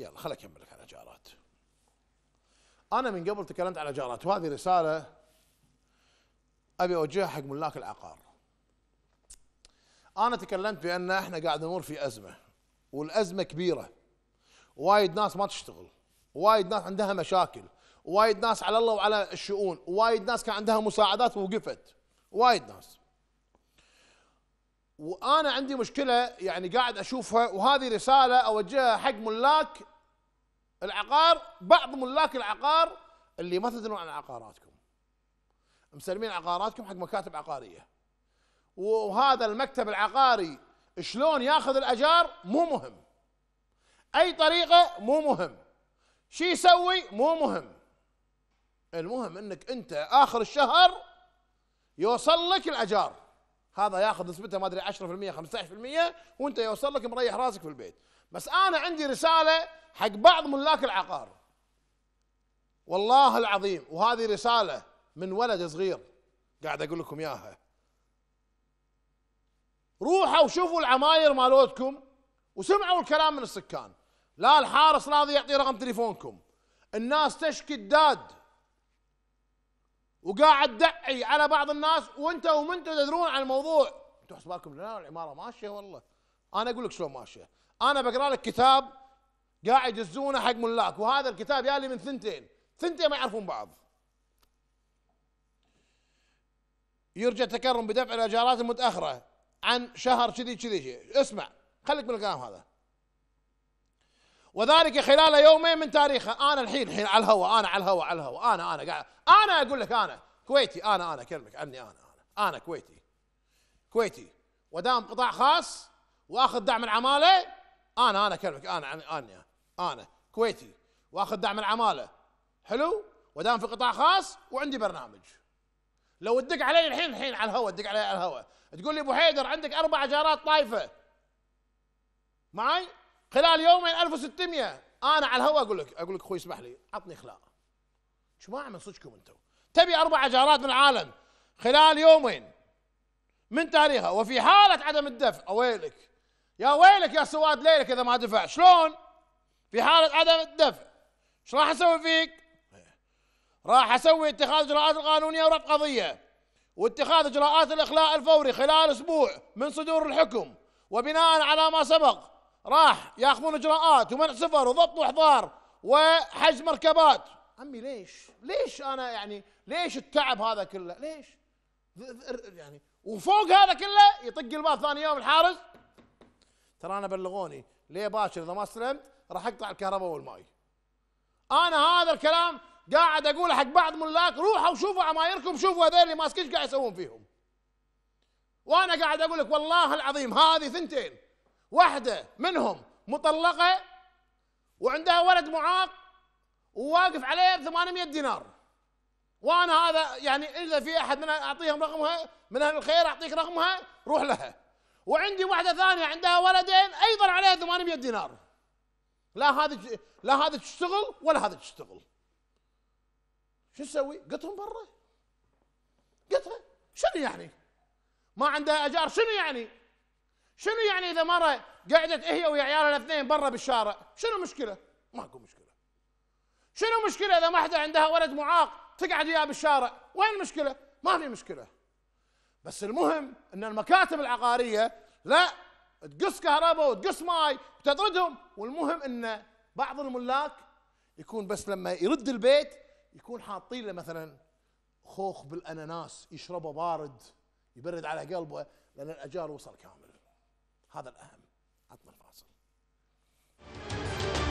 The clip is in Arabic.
يلا خليني اكمل لك على جارات انا من قبل تكلمت على جارات وهذه رساله ابي اوجهها حق ملاك العقار انا تكلمت بان احنا قاعد نمر في ازمه والازمه كبيره وايد ناس ما تشتغل وايد ناس عندها مشاكل وايد ناس على الله وعلى الشؤون وايد ناس كان عندها مساعدات ووقفت وايد ناس وانا عندي مشكله يعني قاعد اشوفها وهذه رساله اوجهها حق ملاك العقار بعض ملاك العقار اللي ما تدرون عن عقاراتكم مسلمين عقاراتكم حق مكاتب عقاريه وهذا المكتب العقاري شلون ياخذ الاجار مو مهم اي طريقه مو مهم شو يسوي مو مهم المهم انك انت اخر الشهر يوصل لك الاجار هذا ياخذ نسبته ما ادري 10% 15% وانت يوصل لك مريح راسك في البيت بس انا عندي رساله حق بعض ملاك العقار والله العظيم وهذه رساله من ولد صغير قاعد اقول لكم اياها روحوا شوفوا العماير مالوتكم وسمعوا الكلام من السكان لا الحارس راضي يعطي رقم تليفونكم الناس تشكي الداد وقاعد دعي على بعض الناس وانت ومنتم تدرون عن الموضوع انتم حسبالكم لا العماره ماشيه والله انا اقول لك شلون ماشيه انا بقرا لك كتاب قاعد يدزونه حق ملاك وهذا الكتاب يالي من ثنتين ثنتين ما يعرفون بعض يرجى تكرم بدفع الاجارات المتاخره عن شهر كذي كذي اسمع خليك من الكلام هذا وذلك خلال يومين من تاريخه انا الحين الحين على الهواء انا على الهواء على الهواء انا انا قاعد انا اقول لك انا كويتي انا انا اكلمك عني انا انا انا كويتي كويتي ودام قطاع خاص واخذ دعم العماله انا انا اكلمك انا انا انا انا كويتي واخذ دعم العماله حلو ودام في قطاع خاص وعندي برنامج لو تدق علي الحين الحين على الهواء تدق علي على الهواء تقول لي ابو حيدر عندك اربع جارات طايفه معي خلال يومين 1600 انا على الهواء اقول لك اقول لك اخوي اسمح لي عطني اخلاء شو ما اعمل صدقكم انتم تبي اربع جارات من العالم خلال يومين من تاريخها وفي حاله عدم الدفع ويلك يا ويلك يا سواد ليلك اذا ما دفع شلون في حاله عدم الدفع ايش راح اسوي فيك راح اسوي اتخاذ اجراءات القانونيه ورفع قضيه واتخاذ اجراءات الاخلاء الفوري خلال اسبوع من صدور الحكم وبناء على ما سبق راح ياخذون اجراءات ومنع سفر وضبط واحضار وحجز مركبات عمي ليش ليش انا يعني ليش التعب هذا كله ليش يعني وفوق هذا كله يطق الباب ثاني يوم الحارس ترى انا بلغوني ليه باكر اذا ما استلمت راح اقطع الكهرباء والماي انا هذا الكلام قاعد اقوله حق بعض ملاك روحوا وشوفوا عمايركم شوفوا هذول اللي ماسكين قاعد يسوون فيهم وانا قاعد اقول لك والله العظيم هذه ثنتين واحدة منهم مطلقة وعندها ولد معاق وواقف عليه ب 800 دينار وانا هذا يعني اذا في احد منها اعطيهم رقمها من اهل الخير اعطيك رقمها روح لها وعندي واحده ثانيه عندها ولدين ايضا عليها 800 دينار لا هذه لا هذه تشتغل ولا هذه تشتغل شو تسوي؟ قتهم برا قتها شنو يعني؟ ما عندها اجار شنو يعني؟ شنو يعني اذا مره قعدت هي ويا عيالها الاثنين برا بالشارع شنو مشكله ماكو مشكله شنو مشكله اذا واحده عندها ولد معاق تقعد وياه بالشارع وين المشكله ما في مشكله بس المهم ان المكاتب العقاريه لا تقص كهرباء وتقص ماي وتطردهم والمهم ان بعض الملاك يكون بس لما يرد البيت يكون حاطين له مثلا خوخ بالاناناس يشربه بارد يبرد على قلبه لان الاجار وصل كامل هذا الأهم